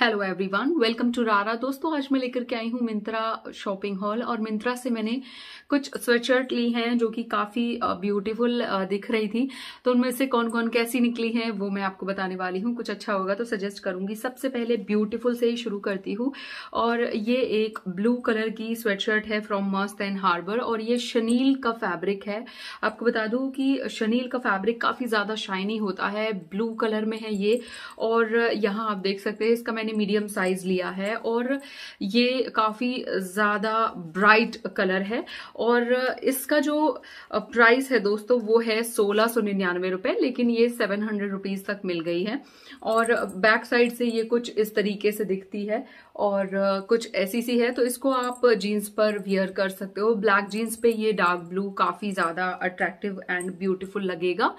hello everyone welcome to रारा दोस्तों आज मैं लेकर के आई हूँ मिंत्रा शॉपिंग हॉल और मिंत्रा से मैंने कुछ स्वेटशर्ट ली हैं जो कि काफ़ी ब्यूटीफुल दिख रही थी तो उनमें से कौन कौन कैसी निकली है वो मैं आपको बताने वाली हूँ कुछ अच्छा होगा तो सजेस्ट करूँगी सबसे पहले ब्यूटीफुल से ही शुरू करती हूँ और ये एक ब्लू कलर की स्वेटशर्ट है फ्रॉम मस्त एंड हार्बर और ये शनील का फैब्रिक है आपको बता दूँ कि शनील का फैब्रिक काफ़ी ज़्यादा शाइनी होता है ब्लू कलर में है ये और यहाँ आप देख सकते हैं इसका मैंने मीडियम साइज लिया है और ये काफ़ी ज़्यादा ब्राइट कलर है और इसका जो प्राइस है दोस्तों वो है सोलह सौ निन्यानवे रुपये लेकिन ये सेवन हंड्रेड रुपीज़ तक मिल गई है और बैक साइड से ये कुछ इस तरीके से दिखती है और कुछ ऐसी सी है तो इसको आप जीन्स पर वियर कर सकते हो ब्लैक जीन्स पे ये डार्क ब्लू काफ़ी ज़्यादा अट्रैक्टिव एंड ब्यूटीफुल लगेगा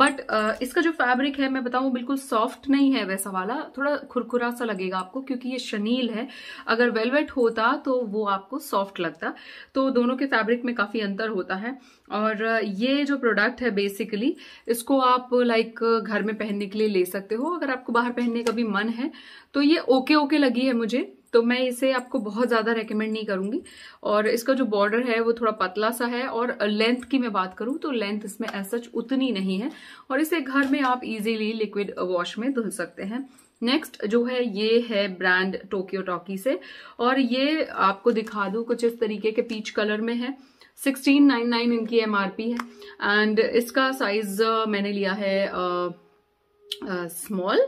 बट इसका जो फैब्रिक है मैं बताऊँ बिल्कुल सॉफ्ट नहीं है वैसा वाला थोड़ा खुरखुरा सा सा लगेगा आपको क्योंकि ये शनील है अगर वेलवेट होता तो वो आपको सॉफ्ट लगता तो दोनों के फैब्रिक में काफ़ी अंतर होता है और ये जो प्रोडक्ट है बेसिकली इसको आप लाइक घर में पहनने के लिए ले सकते हो अगर आपको बाहर पहनने का भी मन है तो ये ओके ओके लगी है मुझे तो मैं इसे आपको बहुत ज़्यादा रेकमेंड नहीं करूँगी और इसका जो बॉर्डर है वो थोड़ा पतला सा है और लेंथ की मैं बात करूँ तो लेंथ इसमें एज सच उतनी नहीं है और इसे घर में आप इजीली लिक्विड वॉश में धुल सकते हैं नेक्स्ट जो है ये है ब्रांड टोक्यो टॉकी से और ये आपको दिखा दूँ कुछ इस तरीके के पीच कलर में है 1699 इनकी पी है एंड इसका साइज मैंने लिया है स्मॉल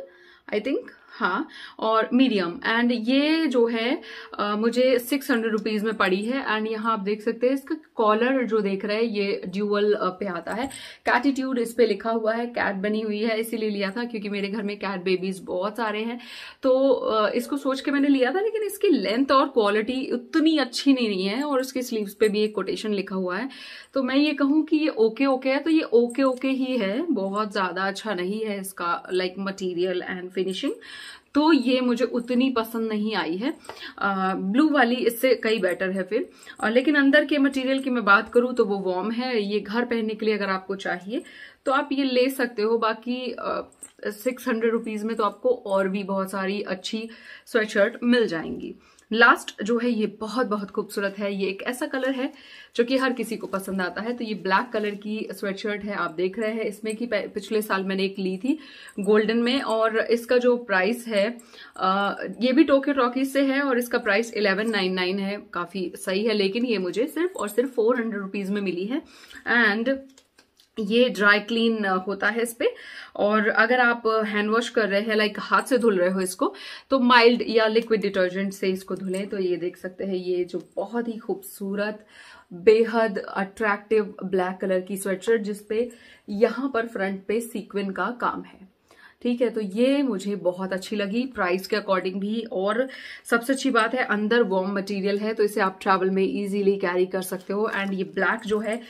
आई थिंक हाँ और मीडियम एंड ये जो है आ, मुझे सिक्स हंड्रेड रुपीज में पड़ी है एंड यहाँ आप देख सकते हैं इसका कॉलर जो देख रहे हैं ये ड्यूअल पे आता है कैटिट्यूड इस पे लिखा हुआ है कैट बनी हुई है इसीलिए लिया था क्योंकि मेरे घर में कैट बेबीज बहुत सारे हैं तो आ, इसको सोच के मैंने लिया था लेकिन इसकी लेंथ और क्वालिटी उतनी अच्छी नहीं, नहीं है और उसके स्लीवस पे भी एक कोटेशन लिखा हुआ है तो मैं ये कहूँ कि ये ओके ओके है तो ये ओके ओके ही है बहुत ज्यादा अच्छा नहीं है इसका लाइक मटीरियल एंड फिनिशिंग तो ये मुझे उतनी पसंद नहीं आई है आ, ब्लू वाली इससे कई बेटर है फिर और लेकिन अंदर के मटेरियल की मैं बात करूँ तो वो वॉर्म है ये घर पहनने के लिए अगर आपको चाहिए तो आप ये ले सकते हो बाकी सिक्स हंड्रेड रुपीज़ में तो आपको और भी बहुत सारी अच्छी स्वेटशर्ट मिल जाएंगी लास्ट जो है ये बहुत बहुत खूबसूरत है ये एक ऐसा कलर है जो कि हर किसी को पसंद आता है तो ये ब्लैक कलर की स्वेटशर्ट है आप देख रहे हैं इसमें कि पिछले साल मैंने एक ली थी गोल्डन में और इसका जो प्राइस है आ, ये भी टोक्यो टॉकी से है और इसका प्राइस इलेवन नाइन नाइन है काफ़ी सही है लेकिन ये मुझे सिर्फ और सिर्फ फोर हंड्रेड रुपीज़ में मिली है एंड ये ड्राई क्लीन होता है इस पर और अगर आप हैंड वॉश कर रहे हैं लाइक हाथ से धुल रहे हो इसको तो माइल्ड या लिक्विड डिटर्जेंट से इसको धुलें तो ये देख सकते हैं ये जो बहुत ही खूबसूरत बेहद अट्रैक्टिव ब्लैक कलर की स्वेटर जिसपे यहाँ पर फ्रंट पे सीक्वेंट का काम है ठीक है तो ये मुझे बहुत अच्छी लगी प्राइस के अकॉर्डिंग भी और सबसे अच्छी बात है अंदर वॉर्म मटेरियल है तो इसे आप ट्रैवल में इजीली कैरी कर सकते हो एंड ये ब्लैक जो है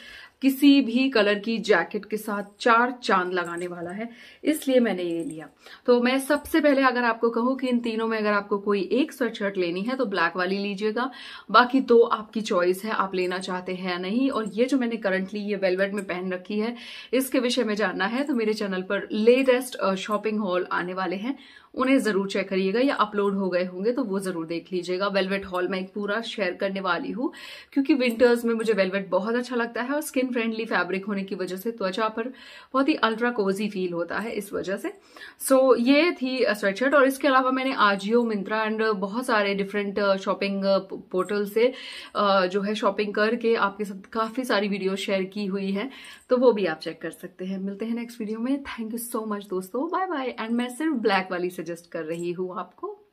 किसी भी कलर की जैकेट के साथ चार चांद लगाने वाला है इसलिए मैंने ये लिया तो मैं सबसे पहले अगर आपको कहूँ कि इन तीनों में अगर आपको कोई एक स्वेटशर्ट लेनी है तो ब्लैक वाली लीजिएगा बाकी दो तो आपकी चॉइस है आप लेना चाहते हैं या नहीं और ये जो मैंने करंटली ये वेलवेट में पहन रखी है इसके विषय में जानना है तो मेरे चैनल पर लेटेस्ट शॉपिंग हॉल आने वाले हैं उन्हें जरूर चेक करिएगा या अपलोड हो गए होंगे तो वो जरूर देख लीजिएगा वेलवेट हॉल मैं एक पूरा शेयर करने वाली हूँ क्योंकि विंटर्स में मुझे वेलवेट बहुत अच्छा लगता है और स्किन स्किन फ्रेंडली फैब्रिक होने की वजह से त्वचा पर बहुत ही अल्ट्रा कोजी फील होता है इस वजह से सो so, ये थी स्वेटशर्ट uh, और इसके अलावा मैंने आजियो मिंत्रा एंड बहुत सारे डिफरेंट शॉपिंग पोर्टल से uh, जो है शॉपिंग करके आपके साथ काफ़ी सारी वीडियो शेयर की हुई है तो वो भी आप चेक कर सकते हैं मिलते हैं नेक्स्ट वीडियो में थैंक यू सो मच दोस्तों बाय बाय एंड मैं सिर्फ ब्लैक वाली सजेस्ट कर रही हूँ आपको